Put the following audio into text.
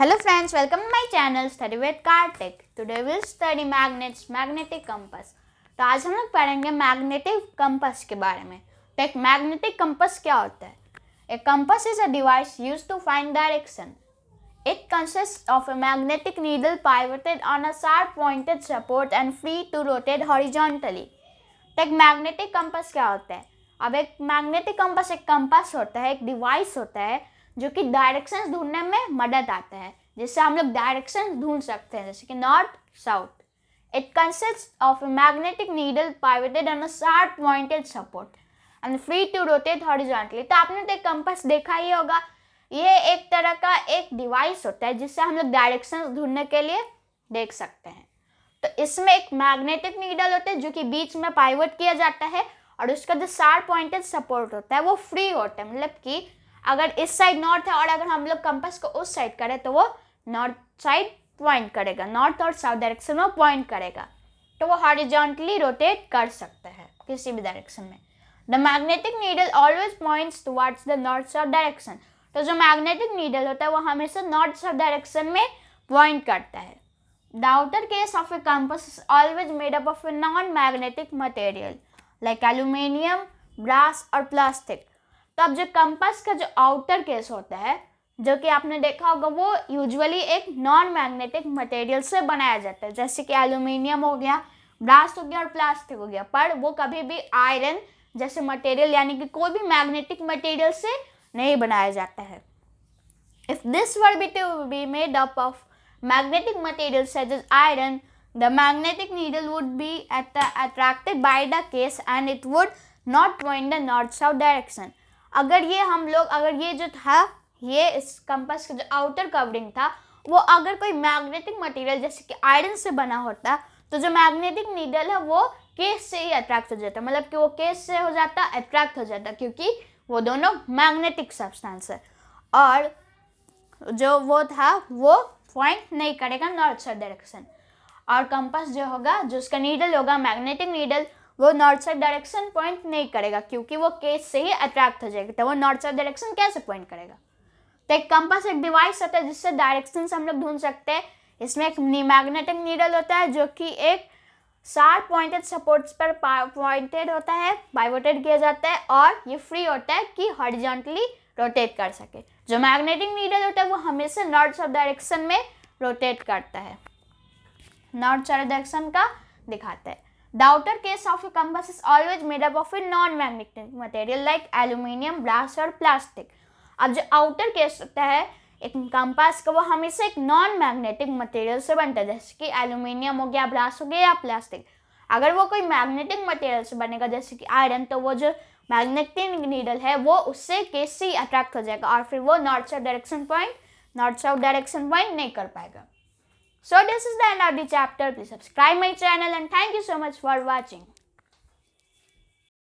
Hello friends welcome to my channel study with Kartik today will study magnets magnetic compass तो आज हम लोग पढ़ेंगे मैग्नेटिक कंपास के बारे में तो एक मैग्नेटिक कंपास क्या होता है a compass is a device use to find direction it consist of a magnetic needle pivoted on a sharp pointed support and free to rotate horizontally तो एक मैग्नेटिक कंपास क्या होता है अब एक मैग्नेटिक कंपास एक कंपास होता है एक डिवाइस होता है जो कि डायरेक्शंस ढूंढने में मदद आते हैं जिससे हम लोग डायरेक्शंस ढूंढ सकते हैं जैसे कि north south it consist of a magnetic needle pivoted on a sharp pointed support and free to rotate तो आपने तो एक कंपास देखा ही होगा ये एक तरह का एक डिवाइस होता है जिससे हम लोग डायरेक्शन ढूंढने के लिए देख सकते हैं तो इसमें एक मैग्नेटिक नीडल होता है जो कि बीच में पाइवट किया जाता है और उसका जो शार्प पॉइंटेड सपोर्ट होता है वो फ्री होता है मतलब कि अगर इस साइड नॉर्थ है और अगर हम लोग कंपस को उस साइड करें तो वो नॉर्थ साइड पॉइंट करेगा नॉर्थ और साउथ डायरेक्शन में पॉइंट करेगा तो वो हॉरिजॉन्टली रोटेट कर सकते हैं किसी भी डायरेक्शन में the magnetic needle always points towards the north south direction तो जो मैग्नेटिक नीडल होता है वो हमेशा नॉर्थ साउथ डायरेक्शन में पॉइंट करता है the outer case of a compass is always made up of a non magnetic material like aluminium brass और प्लास्टिक तो अब जो कंपास का जो आउटर केस होता है जो कि आपने देखा होगा वो यूजुअली एक नॉन मैग्नेटिक मटेरियल से बनाया जाता है जैसे कि एल्यूमिनियम हो गया ब्रास हो गया और प्लास्टिक हो गया पर वो कभी भी आयरन जैसे मटेरियल यानी कि कोई भी मैग्नेटिक मटेरियल से नहीं बनाया जाता है if this were be to be made up of magnetic material such as iron the magnetic needle would be at attracted by the case and it would not point the north south direction अगर ये हम लोग अगर ये जो था ये इस कंपास का जो आउटर कवरिंग था वो अगर कोई मैग्नेटिक मटेरियल जैसे कि आयरन से बना होता तो जो मैग्नेटिक नीडल है वो केस से ही अट्रैक्ट हो जाता मतलब कि वो केस से हो जाता अट्रैक्ट हो जाता क्योंकि वो दोनों मैग्नेटिक सब्सटेंस है और जो वो था वो पॉइंट नहीं करेगा नॉर्थ साइड डायरेक्शन और कंपास जो होगा जो उसका नीडल होगा मैग्नेटिक नीडल वो नॉर्थ साइड डायरेक्शन पॉइंट नहीं करेगा क्योंकि वो केस से ही अट्रैक्ट हो जाएगा तो वो नॉर्थ साइड डायरेक्शन कैसे पॉइंट करेगा तो एक कंपास एक डिवाइस होता है जिससे डायरेक्शन हम लोग ढूंढ सकते हैं इसमें एक मैग्नेटिक नीडल होता है जो कि एक सार पॉइंटेड सपोर्ट्स पर पॉइंटेड होता है पाइवोटेड किया जाता है और ये फ्री होता है कि हॉरिजॉन्टली रोटेट कर सके जो मैग्नेटिक नीडल होता है वो हमेशा नॉर्थ साउथ डायरेक्शन में रोटेट करता है नॉर्थ साउथ डायरेक्शन का दिखाता है the outer case of a compass is always made up of a non magnetic material like aluminium, brass और प्लास्टिक अब जो आउटर केस होता है एक कंपास का वो हमेशा एक नॉन मैग्नेटिक मटेरियल से बनता है जैसे कि एल्यूमिनियम हो गया ब्लास हो गया या प्लास्टिक अगर वो कोई मैग्नेटिक मटेरियल से बनेगा जैसे कि आयरन तो वो जो मैग्नेटिक नीडल है वो उससे केस से अट्रैक्ट हो जाएगा और फिर वो north south direction point north south direction point नहीं कर पाएगा So this is the end of the chapter. Please subscribe my channel and thank you so much for watching.